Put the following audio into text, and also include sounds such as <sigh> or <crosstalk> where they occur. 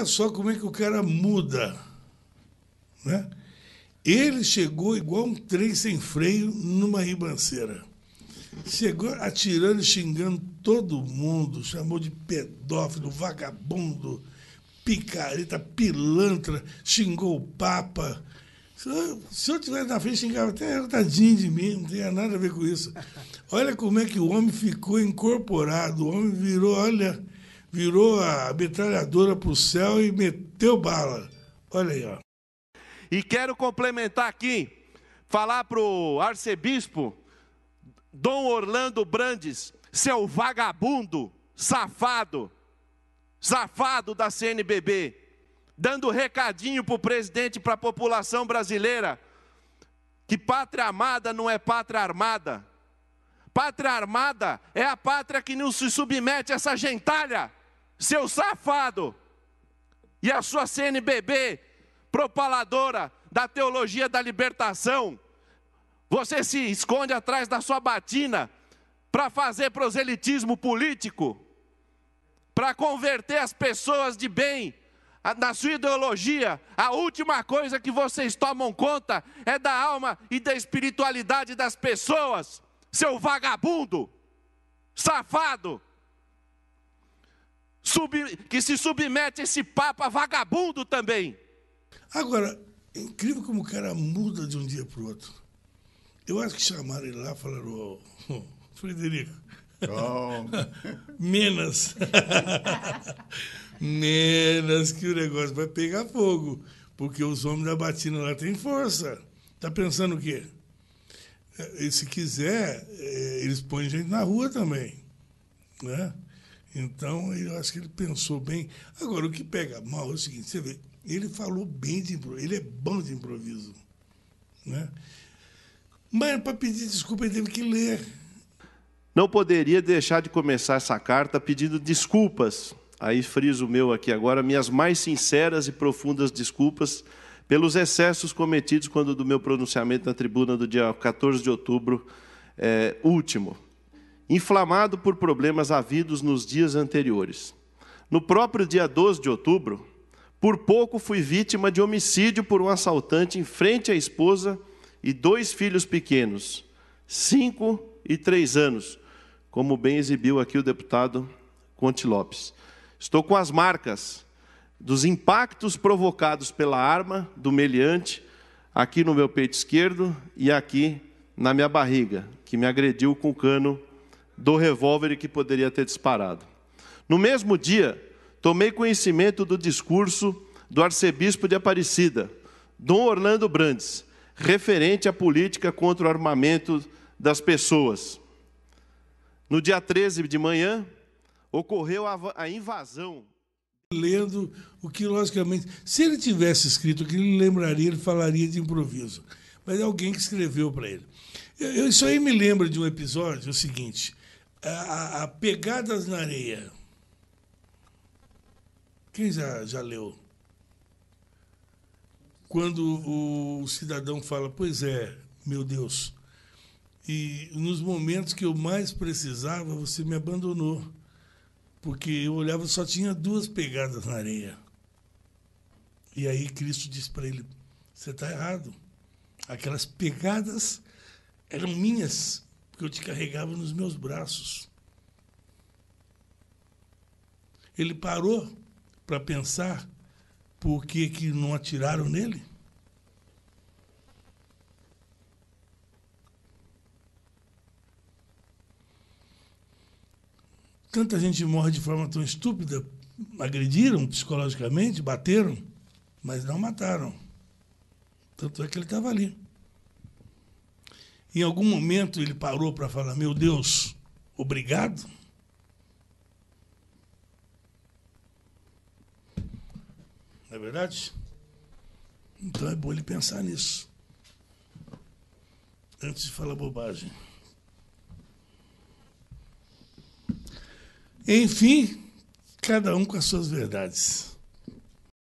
olha só como é que o cara muda. Né? Ele chegou igual um trem sem freio numa ribanceira. Chegou atirando, xingando todo mundo, chamou de pedófilo, vagabundo, picareta, pilantra, xingou o Papa. Se eu, se eu tivesse na frente, xingava até tadinho de mim, não tinha nada a ver com isso. Olha como é que o homem ficou incorporado, o homem virou, olha, virou a metralhadora para o céu e meteu bala. Olha aí, ó. E quero complementar aqui, falar para o arcebispo Dom Orlando Brandes, seu vagabundo, safado, safado da CNBB, dando recadinho para o presidente para a população brasileira, que pátria amada não é pátria armada. Pátria armada é a pátria que não se submete a essa gentalha seu safado, e a sua CNBB, propaladora da teologia da libertação, você se esconde atrás da sua batina para fazer proselitismo político, para converter as pessoas de bem na sua ideologia. A última coisa que vocês tomam conta é da alma e da espiritualidade das pessoas, seu vagabundo, safado que se submete a esse Papa vagabundo também. Agora, é incrível como o cara muda de um dia para o outro. Eu acho que chamaram ele lá e falaram, oh, Frederico, oh. menos, <laughs> menos <laughs> que o negócio vai pegar fogo, porque os homens da batina lá têm força. Tá pensando o quê? Eh, e se quiser, eh, eles põem gente na rua também, né? Então, eu acho que ele pensou bem. Agora, o que pega mal é o seguinte: você vê, ele falou bem de improviso, ele é bom de improviso. Né? Mas, para pedir desculpa, ele teve que ler. Não poderia deixar de começar essa carta pedindo desculpas. Aí friso o meu aqui agora, minhas mais sinceras e profundas desculpas pelos excessos cometidos quando do meu pronunciamento na tribuna do dia 14 de outubro é, último inflamado por problemas havidos nos dias anteriores. No próprio dia 12 de outubro, por pouco fui vítima de homicídio por um assaltante em frente à esposa e dois filhos pequenos, cinco e três anos, como bem exibiu aqui o deputado Conte Lopes. Estou com as marcas dos impactos provocados pela arma do meliante aqui no meu peito esquerdo e aqui na minha barriga, que me agrediu com o cano do revólver que poderia ter disparado. No mesmo dia, tomei conhecimento do discurso do arcebispo de Aparecida, Dom Orlando Brandes, referente à política contra o armamento das pessoas. No dia 13 de manhã, ocorreu a invasão lendo o que, logicamente, se ele tivesse escrito que ele lembraria, ele falaria de improviso. Mas é alguém que escreveu para ele. Eu, isso aí me lembra de um episódio, é o seguinte a, a Pegadas na Areia. Quem já, já leu? Quando o cidadão fala, pois é, meu Deus, e nos momentos que eu mais precisava, você me abandonou. Porque eu olhava só tinha duas pegadas na areia. E aí Cristo disse para ele: Você está errado. Aquelas pegadas eram minhas porque eu te carregava nos meus braços. Ele parou para pensar por que, que não atiraram nele? Tanta gente morre de forma tão estúpida, agrediram psicologicamente, bateram, mas não mataram. Tanto é que ele estava ali. Em algum momento ele parou para falar: Meu Deus, obrigado. Não é verdade? Então é bom ele pensar nisso. Antes de falar bobagem. Enfim, cada um com as suas verdades.